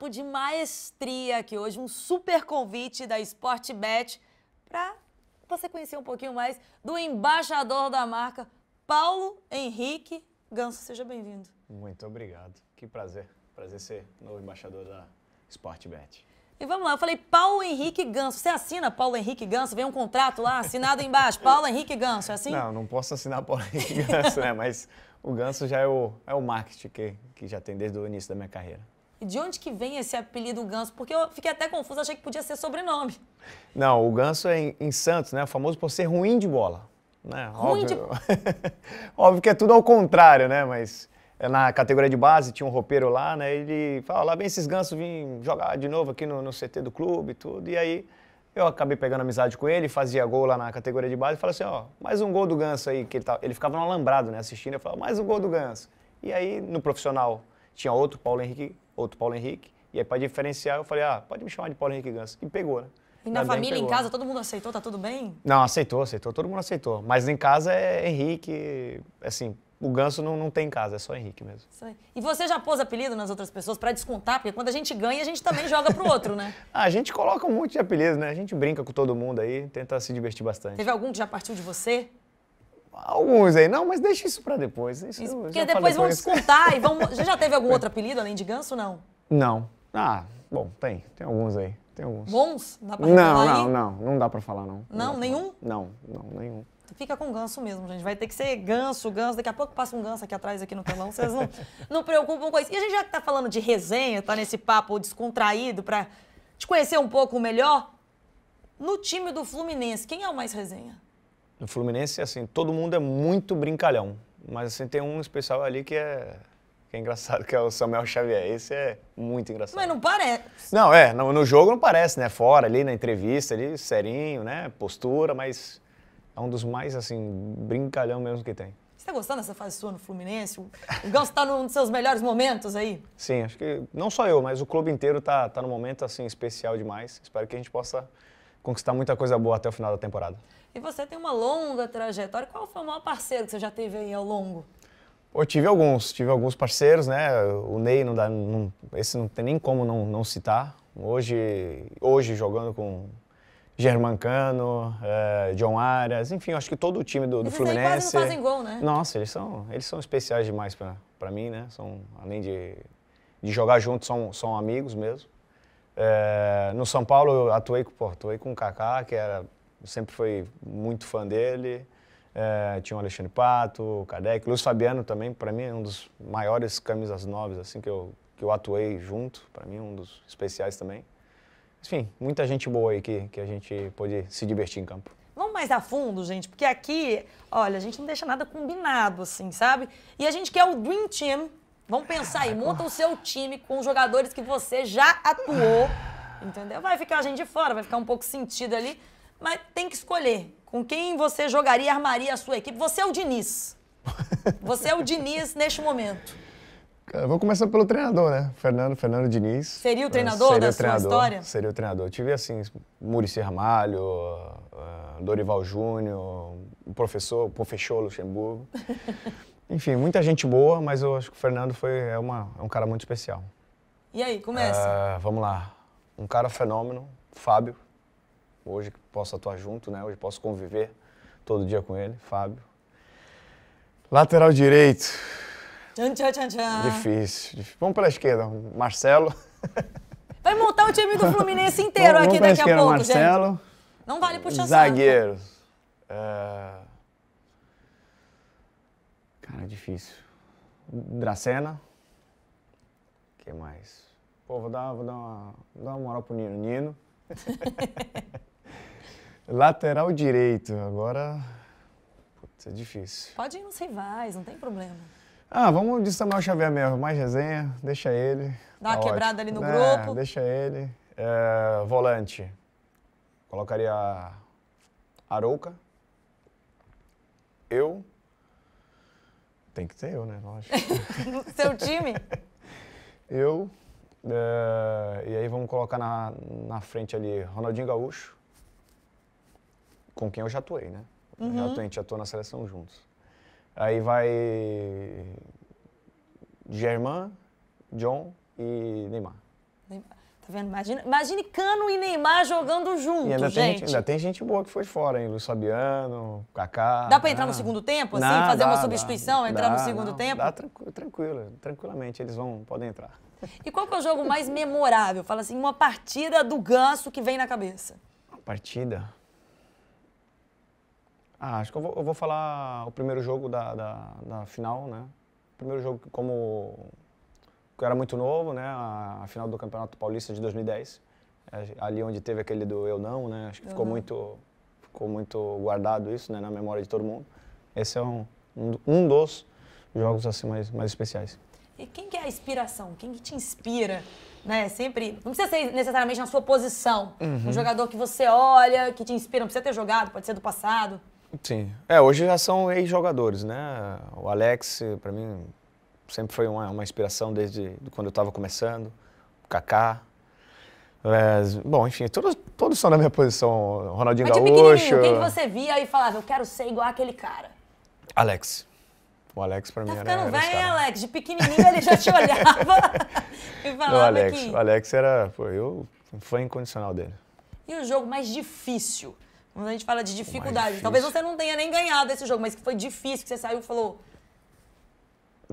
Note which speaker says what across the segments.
Speaker 1: papo de maestria aqui hoje, um super convite da Sportbet para você conhecer um pouquinho mais do embaixador da marca, Paulo Henrique Ganso. Seja bem-vindo.
Speaker 2: Muito obrigado. Que prazer. Prazer ser novo embaixador da Sportbet.
Speaker 1: E vamos lá, eu falei Paulo Henrique Ganso. Você assina Paulo Henrique Ganso? Vem um contrato lá assinado embaixo. Paulo Henrique Ganso, é assim? Não,
Speaker 2: não posso assinar Paulo Henrique Ganso, né? Mas o Ganso já é o, é o marketing que, que já tem desde o início da minha carreira
Speaker 1: de onde que vem esse apelido Ganso? Porque eu fiquei até confuso achei que podia ser sobrenome.
Speaker 2: Não, o Ganso é em, em Santos, né? Famoso por ser ruim de bola. Né? Ruim Óbvio... de... Óbvio que é tudo ao contrário, né? Mas é na categoria de base tinha um roupeiro lá, né? Ele falou, lá vem esses Gansos, vim jogar de novo aqui no, no CT do clube e tudo. E aí eu acabei pegando amizade com ele, fazia gol lá na categoria de base, e falei assim, ó, mais um gol do Ganso aí, que ele, tá... ele ficava no alambrado, né, assistindo, eu falava, mais um gol do Ganso. E aí, no profissional, tinha outro Paulo Henrique, outro Paulo Henrique. E aí, para diferenciar, eu falei, ah, pode me chamar de Paulo Henrique Ganso. E pegou, né?
Speaker 1: E na, na família, em casa, todo mundo aceitou? Tá tudo bem?
Speaker 2: Não, aceitou, aceitou. Todo mundo aceitou. Mas em casa é Henrique, assim, o ganso não, não tem em casa, é só Henrique mesmo.
Speaker 1: E você já pôs apelido nas outras pessoas para descontar? Porque quando a gente ganha, a gente também joga pro outro, né?
Speaker 2: Ah, a gente coloca um monte de apelido, né? A gente brinca com todo mundo aí, tenta se divertir bastante.
Speaker 1: Teve algum que já partiu de você?
Speaker 2: Alguns aí, não, mas deixa isso para depois.
Speaker 1: Isso isso, porque depois vão descontar e vão. já já teve algum outro apelido além de ganso, não?
Speaker 2: Não. Ah, bom, tem. Tem alguns aí. Tem alguns. Bons? Dá pra não, falar não, aí? não, não dá para falar, não. Não, não nenhum? Não, não, nenhum.
Speaker 1: Fica com ganso mesmo, gente. Vai ter que ser ganso, ganso. Daqui a pouco passa um ganso aqui atrás, aqui no telão. Vocês não, não preocupam com isso. E a gente já que tá falando de resenha, tá nesse papo descontraído para te conhecer um pouco melhor, no time do Fluminense, quem é o mais resenha?
Speaker 2: No Fluminense, assim, todo mundo é muito brincalhão. Mas, assim, tem um especial ali que é, que é engraçado, que é o Samuel Xavier. Esse é muito engraçado.
Speaker 1: Mas não parece.
Speaker 2: Não, é. No, no jogo não parece, né? Fora ali, na entrevista ali, serinho, né? Postura, mas é um dos mais, assim, brincalhão mesmo que tem.
Speaker 1: Você tá gostando dessa fase sua no Fluminense? O Ganso tá num dos seus melhores momentos aí?
Speaker 2: Sim, acho que não só eu, mas o clube inteiro tá, tá num momento, assim, especial demais. Espero que a gente possa conquistar muita coisa boa até o final da temporada.
Speaker 1: E você tem uma longa trajetória. Qual foi o maior parceiro que você já teve aí ao longo?
Speaker 2: Eu tive alguns, tive alguns parceiros, né? O Ney não dá, não, esse não tem nem como não, não citar. Hoje, hoje jogando com Germancano, eh, John Arias, enfim, acho que todo o time do, do Fluminense. Aí quase não fazem gol, né? Nossa, eles são, eles são especiais demais para mim, né? São além de, de jogar juntos, são, são amigos mesmo. É, no São Paulo eu atuei, pô, atuei com o Kaká, que era, sempre foi muito fã dele. É, tinha o Alexandre Pato, o o Luiz Fabiano também, para mim, é um dos maiores camisas novas assim, que, eu, que eu atuei junto, para mim, um dos especiais também. Enfim, muita gente boa aí que, que a gente pôde se divertir em campo.
Speaker 1: Vamos mais a fundo, gente, porque aqui, olha, a gente não deixa nada combinado, assim, sabe? E a gente quer o Dream Team Vamos pensar aí, monta o seu time com jogadores que você já atuou, entendeu? Vai ficar a gente de fora, vai ficar um pouco sentido ali, mas tem que escolher com quem você jogaria e armaria a sua equipe. Você é o Diniz. Você é o Diniz neste momento.
Speaker 2: Eu vou começar pelo treinador, né? Fernando, Fernando Diniz. Seria
Speaker 1: o é, treinador seria da o treinador, sua história?
Speaker 2: Seria o treinador. Eu tive, assim, Muricy Ramalho, eh, Dorival Júnior, o professor, o professor Luxemburgo. Enfim, muita gente boa, mas eu acho que o Fernando foi, é, uma, é um cara muito especial.
Speaker 1: E aí, começa.
Speaker 2: Uh, vamos lá. Um cara fenômeno, Fábio. Hoje posso atuar junto, né? Hoje posso conviver todo dia com ele, Fábio. Lateral direito.
Speaker 1: Tchan, tchan, tchan, tchan. Difícil,
Speaker 2: difícil. Vamos pela esquerda, Marcelo.
Speaker 1: Vai montar o time do Fluminense inteiro vamos, vamos aqui daqui a pouco, Marcelo. gente. Não vale puxar
Speaker 2: Zagueiros. Uh, é, Cara, difícil. Dracena. que mais? Pô, vou dar, vou dar, uma, vou dar uma moral pro Nino. Nino. Lateral direito. Agora. Putz, é difícil.
Speaker 1: Pode ir nos rivais, não tem problema.
Speaker 2: Ah, vamos de Samuel Xavier mesmo. Mais resenha, deixa ele.
Speaker 1: Dá tá uma ótimo. quebrada ali no é, grupo.
Speaker 2: Deixa ele. É, volante. Colocaria Arouca. Eu. Tem que ser eu, né? Lógico.
Speaker 1: Seu time?
Speaker 2: eu. Uh, e aí vamos colocar na, na frente ali Ronaldinho Gaúcho, com quem eu já atuei, né? Uhum. Já atuei, a gente atuou na seleção juntos. Aí vai Germain, John e Neymar.
Speaker 1: Neymar. Tá vendo? Imagina, imagine Cano e Neymar jogando juntos, ainda gente. Tem gente. Ainda
Speaker 2: tem gente boa que foi fora, hein? Luiz Fabiano, Kaká. Dá para entrar ah, no segundo tempo, assim? Não, fazer dá, uma substituição, dá, entrar dá, no segundo não, tempo? Dá tranquilo, tranquilo, tranquilamente, eles vão, podem entrar.
Speaker 1: E qual que é o jogo mais memorável? Fala assim, uma partida do ganso que vem na cabeça.
Speaker 2: Uma partida? Ah, acho que eu vou, eu vou falar o primeiro jogo da, da, da final, né? Primeiro jogo como eu era muito novo, né? A, a final do Campeonato Paulista de 2010, é, ali onde teve aquele do eu não, né? Acho que uhum. ficou muito ficou muito guardado isso, né, na memória de todo mundo. Esse é um, um, um dos jogos assim mais mais especiais.
Speaker 1: E quem que é a inspiração? Quem que te inspira? Né? Sempre. Não precisa ser necessariamente na sua posição. Uhum. Um jogador que você olha, que te inspira, não precisa ter jogado, pode ser do passado.
Speaker 2: Sim. É, hoje já são ex-jogadores, né? O Alex, para mim, sempre foi uma, uma inspiração desde quando eu estava começando. O Kaká. É, bom, enfim, todos, todos são na minha posição. Ronaldinho Mas Gaúcho. Quem que você
Speaker 1: via e falava, eu quero ser igual aquele cara?
Speaker 2: Alex. O Alex pra tá mim era. Tá ficando velho, hein,
Speaker 1: Alex? De pequenininho ele já te olhava e falava. O Alex, que... o
Speaker 2: Alex era. Pô, eu fã incondicional dele.
Speaker 1: E o jogo mais difícil? Quando a gente fala de dificuldade, talvez você não tenha nem ganhado esse jogo, mas que foi difícil, que você saiu e falou: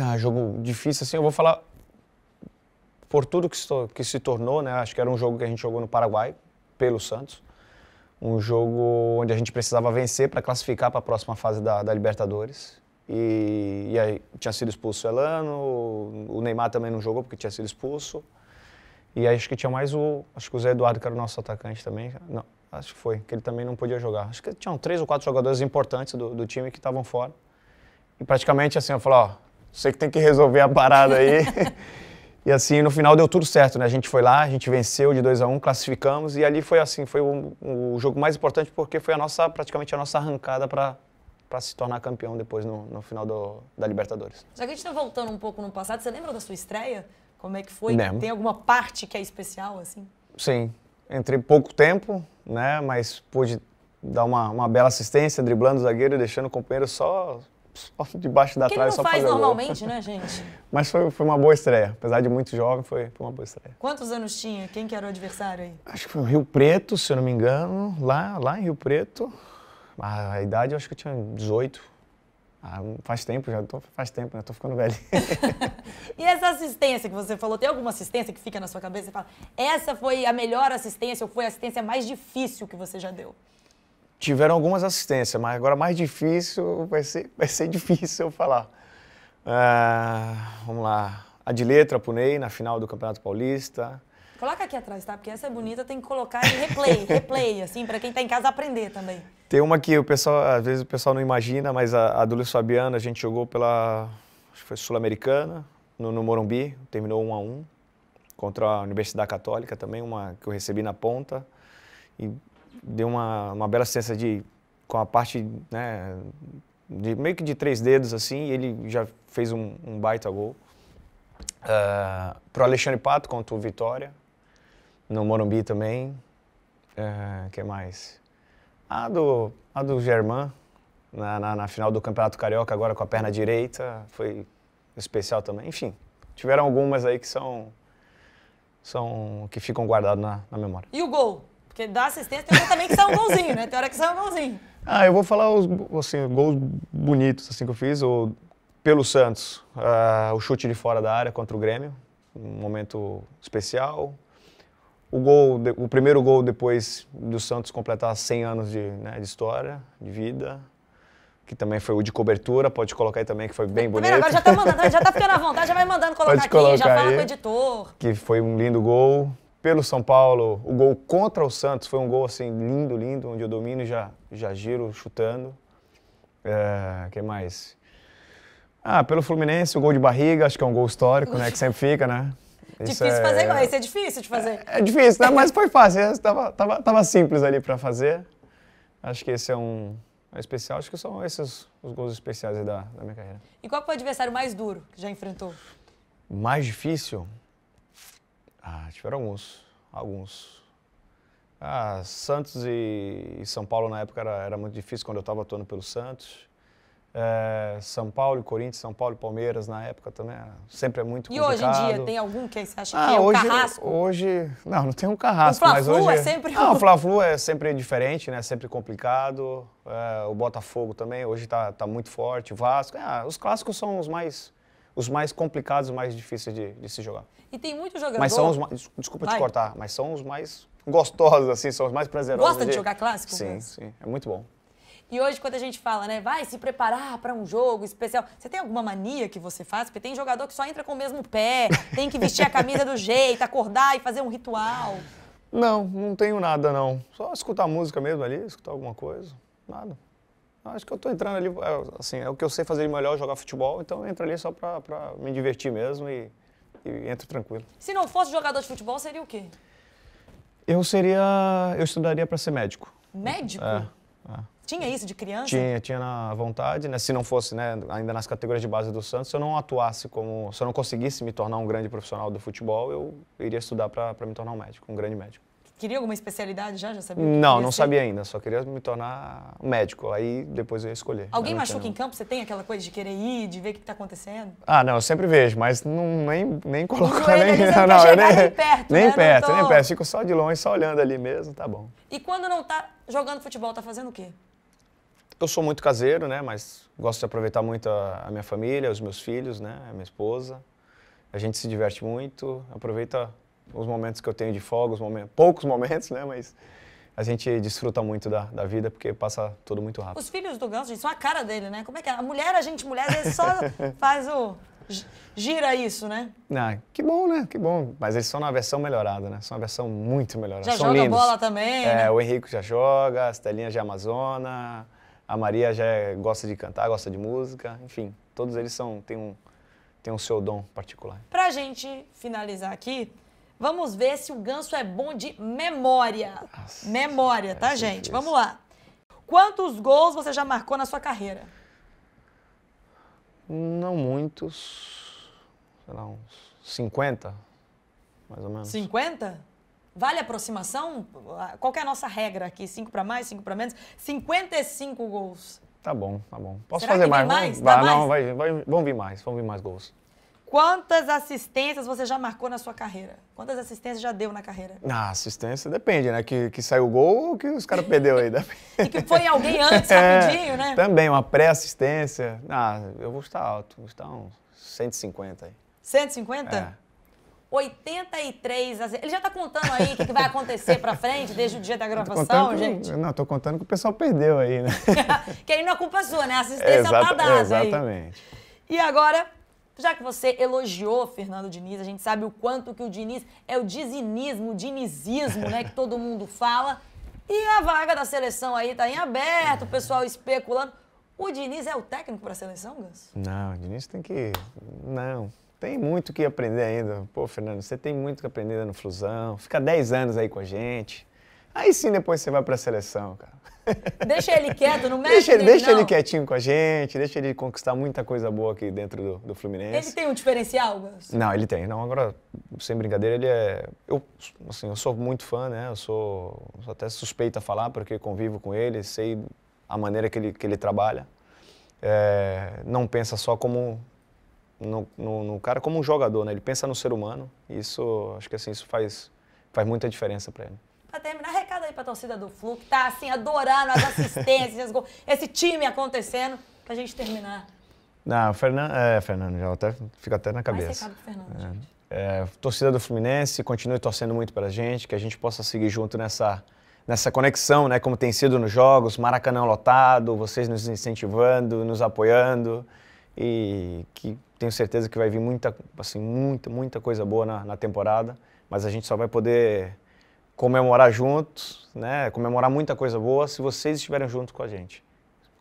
Speaker 2: ah, jogo difícil, assim, eu vou falar por tudo que se, que se tornou, né? Acho que era um jogo que a gente jogou no Paraguai, pelo Santos. Um jogo onde a gente precisava vencer para classificar para a próxima fase da, da Libertadores. E, e, aí tinha sido expulso o Elano, o Neymar também não jogou porque tinha sido expulso. E aí acho que tinha mais o. Acho que o Zé Eduardo, que era o nosso atacante também. Não, acho que foi, que ele também não podia jogar. Acho que tinham três ou quatro jogadores importantes do, do time que estavam fora. E praticamente assim, eu falei, ó, você que tem que resolver a parada aí. e assim, no final deu tudo certo, né? A gente foi lá, a gente venceu de 2 a 1 um, classificamos e ali foi assim, foi o, o, jogo mais importante porque foi a nossa, praticamente a nossa arrancada para para se tornar campeão depois no, no final do, da Libertadores.
Speaker 1: Já que a gente está voltando um pouco no passado, você lembra da sua estreia? Como é que foi? Lembro. Tem alguma parte que é especial, assim?
Speaker 2: Sim. Entrei pouco tempo, né? Mas pude dar uma, uma bela assistência, driblando o zagueiro e deixando o companheiro só debaixo da trave. Ele não só faz normalmente, né, gente? Mas foi, foi uma boa estreia. Apesar de muito jovem, foi, foi uma boa estreia.
Speaker 1: Quantos anos tinha? Quem que era o adversário aí?
Speaker 2: Acho que foi o Rio Preto, se eu não me engano. Lá, lá em Rio Preto. A, a idade eu acho que eu tinha 18, ah, faz tempo já, tô, faz tempo, né? Tô ficando velho.
Speaker 1: e essa assistência que você falou, tem alguma assistência que fica na sua cabeça e fala, essa foi a melhor assistência ou foi a assistência mais difícil que você já deu?
Speaker 2: tiveram algumas assistências, mas agora mais difícil, vai ser, vai ser difícil eu falar. Uh, vamos lá. a de letra Punei, na final do Campeonato Paulista.
Speaker 1: Coloca aqui atrás, tá? Porque essa é bonita, tem que colocar em replay, replay, assim, para quem tá em casa aprender também.
Speaker 2: Tem uma que o pessoal, às vezes o pessoal não imagina, mas a, a do Luiz Fabiano a gente jogou pela, acho que foi Sul-Americana, no, no, Morumbi, terminou 1 a 1 contra a Universidade Católica também, uma que eu recebi na ponta. E deu uma, uma bela sensação de com a parte né, de meio que de três dedos assim, ele já fez um, um baita gol. Uh, pro Alexandre Pato contra o Vitória, no Morumbi também. Uh, que mais? A do, a do Germán, na, na, na, final do Campeonato Carioca, agora com a perna direita, foi especial também. Enfim, tiveram algumas aí que são, são que ficam guardadas na, na memória.
Speaker 1: E o gol? Porque dá assistência tem hora também que sai um golzinho, né? Tem hora que sai um golzinho. Ah,
Speaker 2: eu vou falar os assim, gols bonitos assim, que eu fiz. ou pelo Santos, uh, o chute de fora da área contra o Grêmio, um momento especial. O, gol, o primeiro gol depois do Santos completar 100 anos de, né, de história, de vida que também foi o de cobertura, pode colocar aí também, que foi bem bonito. Primeiro, agora já tá mandando,
Speaker 1: já tá ficando à vontade, já vai mandando colocar, aqui, já fala com o editor.
Speaker 2: Que foi um lindo gol pelo São Paulo. O gol contra o Santos foi um gol assim lindo, lindo, onde eu domino e já, já giro chutando. É, que mais? Ah, pelo Fluminense, o gol de barriga, acho que é um gol histórico, né? Que sempre fica, né? Isso difícil é... fazer igual.
Speaker 1: isso é difícil de fazer. É, é difícil, né?
Speaker 2: mas foi fácil. É, tava, tava, tava simples ali para fazer. Acho que esse é um é especial. Acho que são esses os gols especiais da, da minha carreira.
Speaker 1: E qual foi o adversário mais duro que já enfrentou?
Speaker 2: Mais difícil? Ah, tiveram alguns. Alguns. Ah, Santos e, São Paulo na época era, era muito difícil quando eu estava atuando pelo Santos. É, São Paulo e Corinthians, São Paulo e Palmeiras na época também sempre é muito e complicado. E hoje em dia tem
Speaker 1: algum que você acha ah, que é hoje, um carrasco?
Speaker 2: Hoje, não, não tem um carrasco, o mas hoje... É sempre... Não, o Fla-Flu é sempre diferente, né? Sempre complicado. É, o Botafogo também, hoje está tá muito forte. O Vasco, é, os clássicos são os mais os mais complicados, os mais difíceis de, de se jogar.
Speaker 1: E tem muitos jogadores. Mas são os
Speaker 2: mais. Desculpa Vai. te cortar, mas são os mais gostosos, assim, são os mais prazerosos. Gosta de, de jogar clássico? Sim, mas? sim. É muito bom.
Speaker 1: E hoje, quando a gente fala, né, vai se preparar para um jogo especial, você tem alguma mania que você faz? Porque tem jogador que só entra com o mesmo pé, tem que vestir a camisa do jeito, acordar e fazer um ritual.
Speaker 2: Não, não tenho nada, não. Só escutar música mesmo ali, escutar alguma coisa. Nada. Acho que eu estou entrando ali, é, assim, é o que eu sei fazer de melhor, jogar futebol, então eu entro ali só para me divertir mesmo e, e entro tranquilo.
Speaker 1: Se não fosse jogador de futebol, seria o quê?
Speaker 2: Eu seria, eu estudaria para ser médico.
Speaker 1: Médico? É, é. Tinha isso de criança? Tinha,
Speaker 2: tinha na vontade, né? Se não fosse, né, ainda nas categorias de base do Santos, se eu não atuasse como, se eu não conseguisse me tornar um grande profissional do futebol, eu iria estudar para me tornar um médico, um grande médico.
Speaker 1: Queria alguma especialidade já? Já sabia? Não, não ser? sabia
Speaker 2: ainda. Só queria me tornar médico. Aí depois eu ia escolher. Alguém machuca tenho... em
Speaker 1: campo? Você tem aquela coisa de querer ir, de ver o que está acontecendo?
Speaker 2: Ah, não. Eu sempre vejo, mas não, nem, nem coloco... Nem, não, não, eu nem, nem perto, nem né? perto, tô... nem perto. Fico só de longe, só olhando ali mesmo, tá bom.
Speaker 1: E quando não está jogando futebol, está fazendo o quê?
Speaker 2: Eu sou muito caseiro, né? Mas gosto de aproveitar muito a, a minha família, os meus filhos, né? A minha esposa. A gente se diverte muito, aproveita os momentos que eu tenho de folga, os momentos, poucos momentos, né? Mas a gente desfruta muito da, da vida porque passa tudo muito rápido. Os
Speaker 1: filhos do Ganso, gente, são a cara dele, né? Como é que é? A mulher, a gente, mulher, às vezes só faz o. gira isso, né? Ah, que bom, né? Que bom.
Speaker 2: Mas eles são na versão melhorada, né? São uma versão muito melhorada. Já são joga lindos. bola também. É, né? o Henrique já joga, a Estelinha já é amazona, a Maria já é, gosta de cantar, gosta de música, enfim, todos eles são, têm um, têm um seu dom particular.
Speaker 1: Pra gente finalizar aqui, Vamos ver se o ganso é bom de memória. Nossa, memória, é, tá, é gente? Difícil. Vamos lá. Quantos gols você já marcou na sua carreira?
Speaker 2: Não muitos. Sei lá, uns 50, mais ou menos.
Speaker 1: 50? Vale aproximação? Qual é a nossa regra aqui? 5 para mais, 5 para menos? 55 gols.
Speaker 2: Tá bom, tá bom. Posso Será fazer mais? mais? Vai, não, mais? Vai, vai, vão vir mais, vão vir mais gols.
Speaker 1: Quantas assistências você já marcou na sua carreira? Quantas assistências já deu na carreira? Na
Speaker 2: ah, assistência depende, né? Que, que saiu o gol ou que os caras perdeu aí. e que foi alguém antes, é, rapidinho, é, né? Também, uma pré-assistência. Ah, eu vou estar alto, vou estar uns 150 aí.
Speaker 1: 150? É. 83. Ele já tá contando aí o que, que, vai acontecer pra frente desde o dia da gravação, gente?
Speaker 2: Não, tô contando que o pessoal perdeu aí, né?
Speaker 1: que aí não é culpa sua, né? A assistência tá Exata, tá dada Exatamente. Aí. E agora, já que você elogiou Fernando Diniz, a gente sabe o quanto que o Diniz é o dizinismo, o dinizismo, né, que todo mundo fala. E a vaga da seleção aí tá em aberto, o pessoal especulando. O Diniz é o técnico para a seleção, Ganso?
Speaker 2: Não, o Diniz tem que. Não. Tem muito que aprender ainda. Pô, Fernando, você tem muito que aprender no Flusão. Fica 10 anos aí com a gente. Aí sim depois você vai para a seleção, cara.
Speaker 1: Deixa ele quieto, não mexe Deixa, ele, deixa não. ele
Speaker 2: quietinho com a gente, deixa ele conquistar muita coisa boa aqui dentro do, do Fluminense. Ele
Speaker 1: tem um diferencial, Gus?
Speaker 2: Não, ele tem. Não, agora, sem brincadeira, ele é... Eu, assim, eu sou muito fã, né? Eu sou, sou até suspeito a falar, porque convivo com ele, sei a maneira que ele, que ele trabalha. É, não pensa só como... No, no, no, cara como um jogador, né? Ele pensa no ser humano. E isso, acho que assim, isso faz, faz muita diferença para ele
Speaker 1: aí pra torcida do Flu, que tá assim, adorando as assistências, esse time acontecendo, pra gente terminar.
Speaker 2: Não, ah, o Fernando, é, Fernando, já até, fica até na cabeça. Fernando, é. É, torcida do Fluminense, continue torcendo muito pra gente, que a gente possa seguir junto nessa, nessa conexão, né? Como tem sido nos jogos, Maracanã lotado, vocês nos incentivando, nos apoiando. E que tenho certeza que vai vir muita, assim, muita, muita coisa boa na, na temporada, mas a gente só vai poder comemorar juntos, né? Comemorar muita coisa boa se vocês estiverem junto com a gente.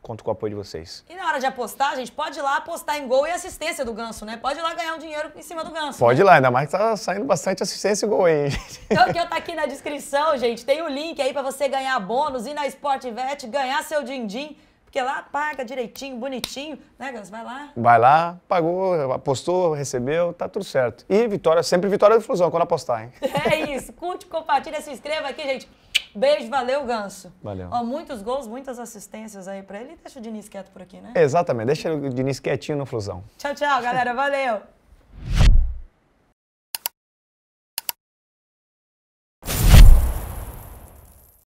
Speaker 2: Conto com o apoio de vocês.
Speaker 1: E na hora de apostar, gente, pode ir lá apostar em gol e assistência do Ganso, né? Pode ir lá ganhar um dinheiro em cima do Ganso. Pode né? ir lá, ainda
Speaker 2: mais que tá saindo bastante assistência e gol aí, Então, que
Speaker 1: eu tá aqui na descrição, gente, tem o link aí para você ganhar bônus e na Sportvet ganhar seu din-din porque lá paga direitinho, bonitinho, né, Gus? Vai lá.
Speaker 2: Vai lá, pagou, apostou, recebeu, tá tudo certo. E vitória, sempre vitória do Flusão, quando apostar, hein?
Speaker 1: É isso. Curte, compartilha, se inscreva aqui, gente. Beijo, valeu, Ganso. Valeu. Ó, muitos gols, muitas assistências aí pra ele. Deixa o Diniz quieto por aqui, né?
Speaker 2: Exatamente, deixa o Diniz quietinho no Flusão.
Speaker 1: Tchau, tchau, galera. Valeu.